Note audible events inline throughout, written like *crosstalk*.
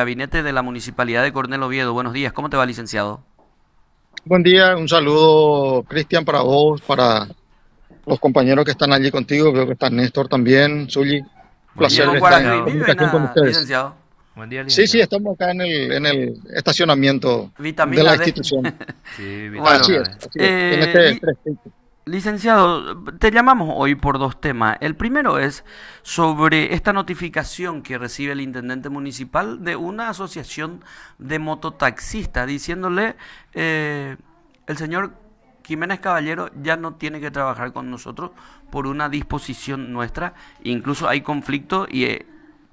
Gabinete de la Municipalidad de Cornel Oviedo. Buenos días, ¿cómo te va, licenciado? Buen día, un saludo, Cristian, para vos, para los compañeros que están allí contigo. Creo que está Néstor también, Zully. Placer estar con ustedes. Buen día, licenciado. Sí, sí, estamos acá en el, estacionamiento de la institución. *laughs* sí, eh, en este Licenciado, te llamamos hoy por dos temas. El primero es sobre esta notificación que recibe el intendente municipal de una asociación de mototaxistas diciéndole eh, el señor Jiménez Caballero ya no tiene que trabajar con nosotros por una disposición nuestra. Incluso hay conflicto y eh,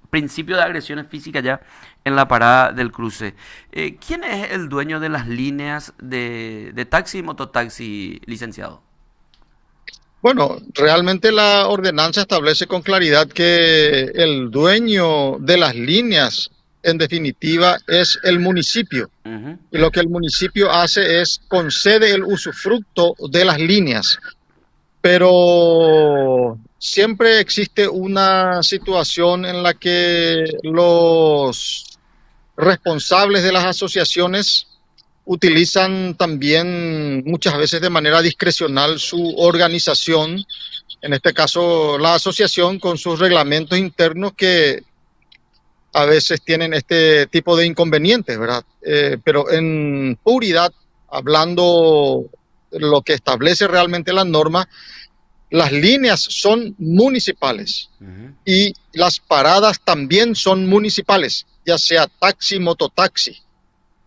principio de agresiones físicas ya en la parada del cruce. Eh, ¿Quién es el dueño de las líneas de, de taxi y mototaxi, licenciado? Bueno, realmente la ordenanza establece con claridad que el dueño de las líneas, en definitiva, es el municipio. Y lo que el municipio hace es concede el usufructo de las líneas. Pero siempre existe una situación en la que los responsables de las asociaciones utilizan también muchas veces de manera discrecional su organización, en este caso la asociación, con sus reglamentos internos que a veces tienen este tipo de inconvenientes, ¿verdad? Eh, pero en puridad, hablando lo que establece realmente la norma, las líneas son municipales y las paradas también son municipales, ya sea taxi, mototaxi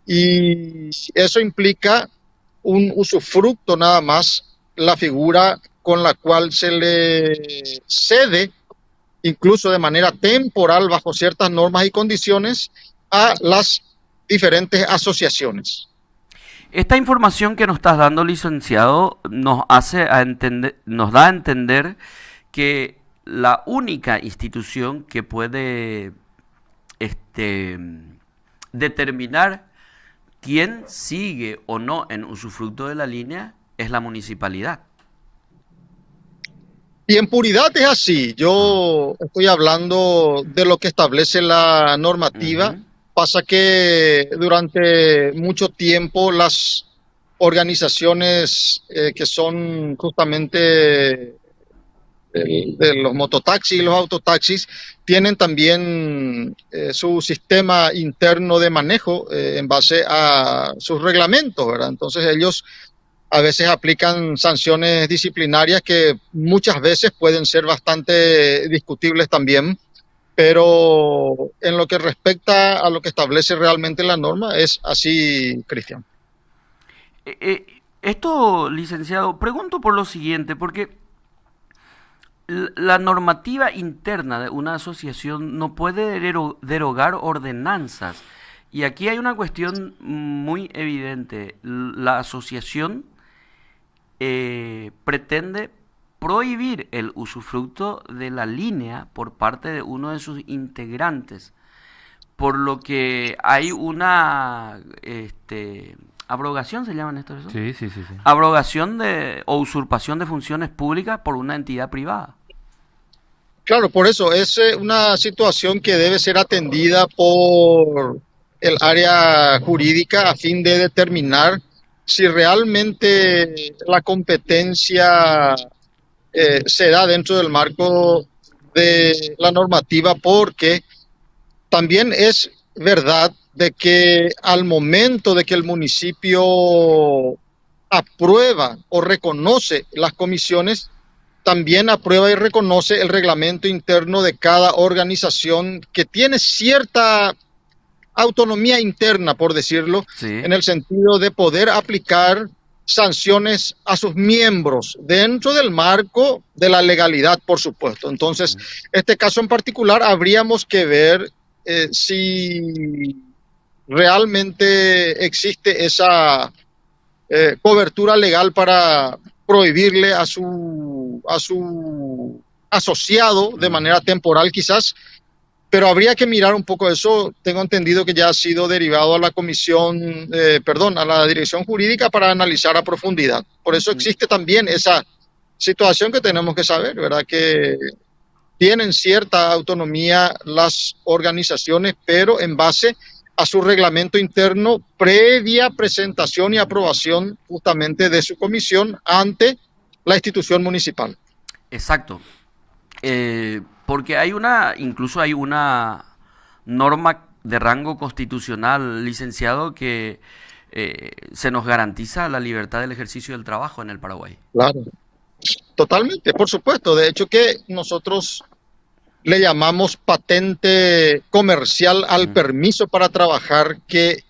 y eso implica un usufructo nada más, la figura con la cual se le cede, incluso de manera temporal, bajo ciertas normas y condiciones, a las diferentes asociaciones. Esta información que nos estás dando, licenciado, nos hace a entender, nos da a entender que la única institución que puede este, determinar quien sigue o no en usufructo de la línea es la municipalidad. Y en puridad es así. Yo ah. estoy hablando de lo que establece la normativa. Pasa que durante mucho tiempo las organizaciones eh, que son justamente de los mototaxis y los autotaxis tienen también eh, su sistema interno de manejo eh, en base a sus reglamentos, ¿verdad? Entonces ellos a veces aplican sanciones disciplinarias que muchas veces pueden ser bastante discutibles también, pero en lo que respecta a lo que establece realmente la norma es así, Cristian. Eh, esto, licenciado, pregunto por lo siguiente, porque la normativa interna de una asociación no puede derogar ordenanzas. Y aquí hay una cuestión muy evidente. La asociación eh, pretende prohibir el usufructo de la línea por parte de uno de sus integrantes, por lo que hay una este, abrogación, se llaman esto sí, Abrogación de, o usurpación de funciones públicas por una entidad privada. Claro, por eso es eh, una situación que debe ser atendida por el área jurídica a fin de determinar si realmente la competencia eh, se da dentro del marco de la normativa, porque también es verdad de que al momento de que el municipio aprueba o reconoce las comisiones, también aprueba y reconoce el reglamento interno de cada organización que tiene cierta autonomía interna, por decirlo, en el sentido de poder aplicar sanciones a sus miembros dentro del marco de la legalidad, por supuesto. Entonces, este caso en particular habríamos que ver eh, si realmente existe esa eh, cobertura legal para prohibirle a su, a su asociado de manera temporal quizás, pero habría que mirar un poco eso. Tengo entendido que ya ha sido derivado a la comisión, eh, perdón, a la dirección jurídica para analizar a profundidad. Por eso existe también esa situación que tenemos que saber, ¿verdad? Que tienen cierta autonomía las organizaciones, pero en base a su reglamento interno previa presentación y aprobación justamente de su comisión ante la institución municipal. Exacto. Eh, porque hay una, incluso hay una norma de rango constitucional, licenciado, que eh, se nos garantiza la libertad del ejercicio del trabajo en el Paraguay. Claro. Totalmente, por supuesto. De hecho que nosotros le llamamos patente comercial al permiso para trabajar que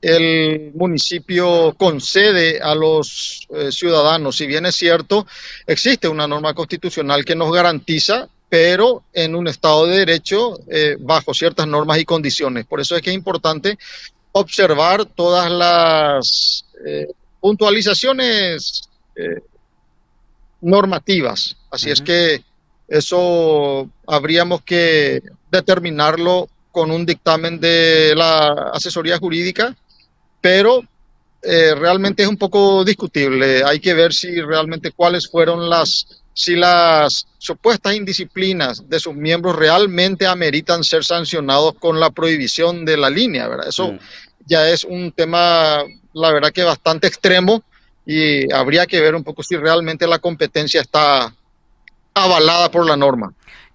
el municipio concede a los eh, ciudadanos. Si bien es cierto, existe una norma constitucional que nos garantiza, pero en un Estado de Derecho eh, bajo ciertas normas y condiciones. Por eso es que es importante observar todas las eh, puntualizaciones normativas. Así es que eso habríamos que determinarlo con un dictamen de la asesoría jurídica, pero eh, realmente es un poco discutible. Hay que ver si realmente cuáles fueron las, si las supuestas indisciplinas de sus miembros realmente ameritan ser sancionados con la prohibición de la línea, ¿verdad? Eso mm. ya es un tema, la verdad que bastante extremo y habría que ver un poco si realmente la competencia está avalada por la norma.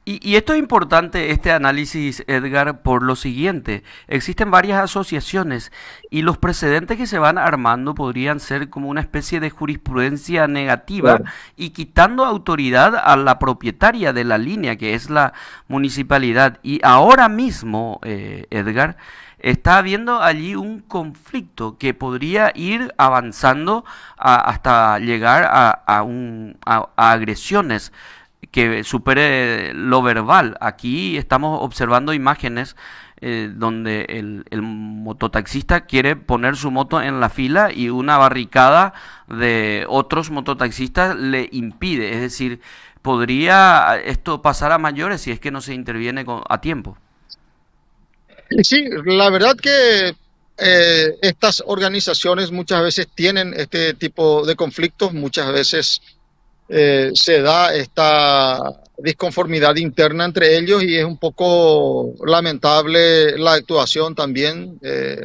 Y, esto es importante, este análisis, Edgar, por lo siguiente. Existen varias asociaciones y los precedentes que se van armando podrían ser como una especie de jurisprudencia negativa y quitando autoridad a la propietaria de la línea, que es la municipalidad. Y ahora mismo, eh, Edgar, está habiendo allí un conflicto que podría ir avanzando hasta llegar a, un, a agresiones que supere lo verbal. Aquí estamos observando imágenes eh, donde el, mototaxista quiere poner su moto en la fila y una barricada de otros mototaxistas le impide. Es decir, podría esto pasar a mayores si es que no se interviene a tiempo. Sí, la verdad que eh, estas organizaciones muchas veces tienen este tipo de conflictos, muchas veces eh, se da esta disconformidad interna entre ellos y es un poco lamentable la actuación también. Eh,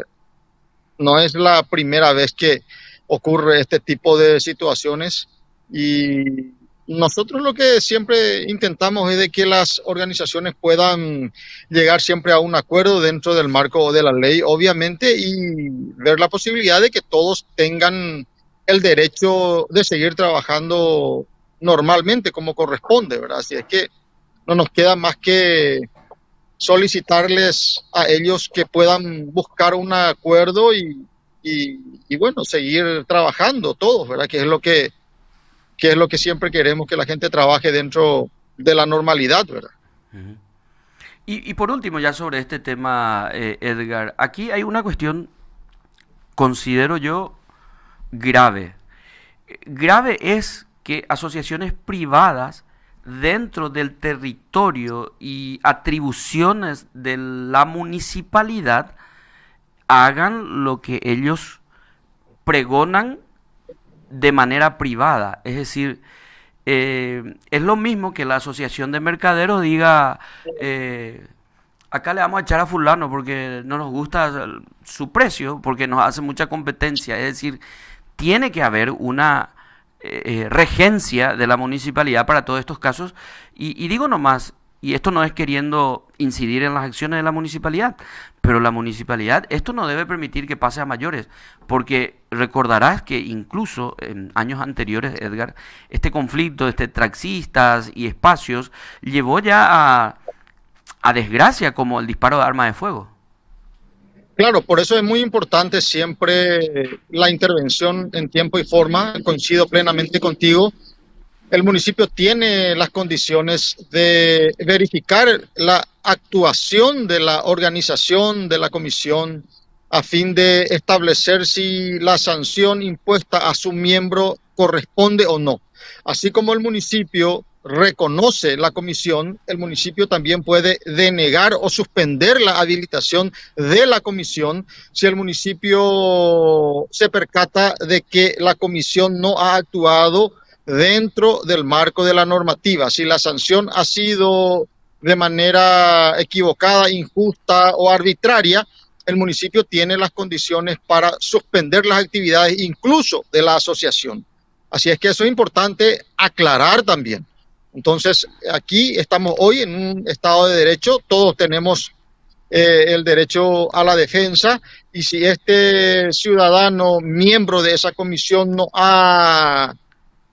no es la primera vez que ocurre este tipo de situaciones y nosotros lo que siempre intentamos es de que las organizaciones puedan llegar siempre a un acuerdo dentro del marco de la ley, obviamente, y ver la posibilidad de que todos tengan el derecho de seguir trabajando normalmente como corresponde, ¿verdad? Así es que no nos queda más que solicitarles a ellos que puedan buscar un acuerdo y, y, bueno, seguir trabajando todos, ¿verdad? Que es lo que, es lo que siempre queremos que la gente trabaje dentro de la normalidad, ¿verdad? y, y, por último, ya sobre este tema, eh, Edgar, aquí hay una cuestión, considero yo, grave. Grave es que asociaciones privadas dentro del territorio y atribuciones de la municipalidad hagan lo que ellos pregonan de manera privada. Es decir, eh, es lo mismo que la asociación de mercaderos diga, eh, acá le vamos a echar a fulano porque no nos gusta su precio, porque nos hace mucha competencia. Es decir, tiene que haber una eh, eh, regencia de la municipalidad para todos estos casos. Y, y digo nomás, y esto no es queriendo incidir en las acciones de la municipalidad, pero la municipalidad, esto no debe permitir que pase a mayores, porque recordarás que incluso en años anteriores, Edgar, este conflicto este taxistas y espacios llevó ya a, a desgracia como el disparo de armas de fuego. Claro, por eso es muy importante siempre la intervención en tiempo y forma. Coincido plenamente contigo. El municipio tiene las condiciones de verificar la actuación de la organización de la comisión a fin de establecer si la sanción impuesta a su miembro corresponde o no. Así como el municipio reconoce la comisión, el municipio también puede denegar o suspender la habilitación de la comisión si el municipio se percata de que la comisión no ha actuado dentro del marco de la normativa. Si la sanción ha sido de manera equivocada, injusta o arbitraria, el municipio tiene las condiciones para suspender las actividades incluso de la asociación. Así es que eso es importante aclarar también. Entonces, aquí estamos hoy en un Estado de Derecho, todos tenemos eh, el derecho a la defensa y si este ciudadano, miembro de esa comisión, no ha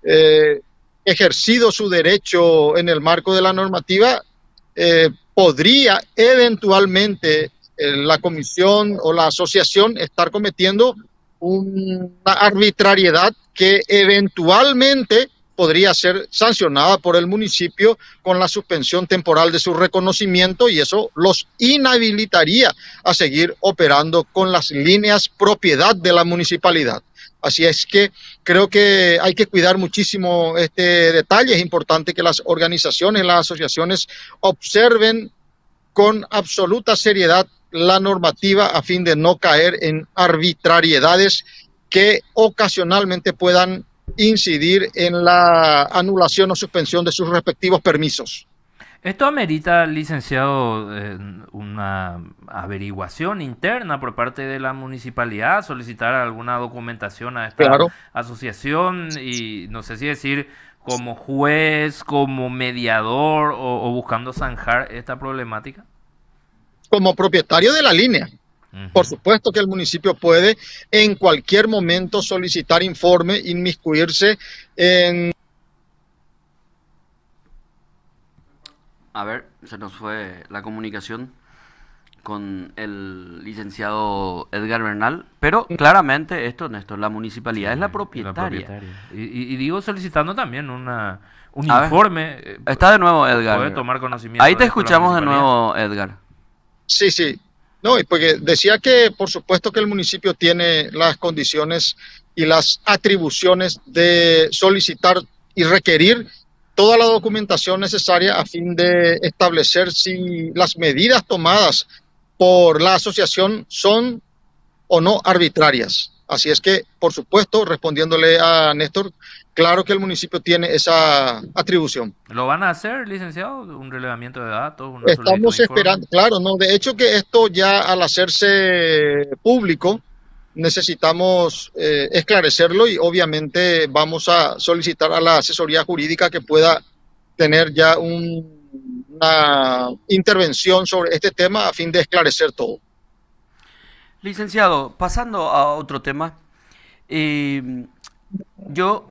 eh, ejercido su derecho en el marco de la normativa, eh, podría eventualmente la comisión o la asociación estar cometiendo una arbitrariedad que eventualmente podría ser sancionada por el municipio con la suspensión temporal de su reconocimiento y eso los inhabilitaría a seguir operando con las líneas propiedad de la municipalidad. Así es que creo que hay que cuidar muchísimo este detalle. Es importante que las organizaciones, las asociaciones observen con absoluta seriedad la normativa a fin de no caer en arbitrariedades que ocasionalmente puedan incidir en la anulación o suspensión de sus respectivos permisos. Esto amerita, licenciado, una averiguación interna por parte de la municipalidad, solicitar alguna documentación a esta asociación y no sé si decir como juez, como mediador o buscando zanjar esta problemática. Como propietario de la línea, por supuesto que el municipio puede en cualquier momento solicitar informe, inmiscuirse en... A ver, se nos fue la comunicación con el licenciado Edgar Bernal, pero claramente esto, Néstor, la municipalidad es la propietaria. Y, digo solicitando también un informe. Eh, está de nuevo Edgar. tomar conocimiento Ahí te escuchamos de nuevo, Edgar. Sí, sí, no, y porque decía que por supuesto que el municipio tiene las condiciones y las atribuciones de solicitar y requerir toda la documentación necesaria a fin de establecer si las medidas tomadas por la asociación son o no arbitrarias. Así es que, por supuesto, respondiéndole a Néstor, claro que el municipio tiene esa atribución. ¿Lo van a hacer, licenciado? ¿Un relevamiento de datos? Estamos esperando, claro, no. De hecho, que esto ya al hacerse público, necesitamos eh, esclarecerlo y obviamente vamos a solicitar a la asesoría jurídica que pueda tener ya una intervención sobre este tema a fin de esclarecer todo. Licenciado, pasando a otro tema, eh, yo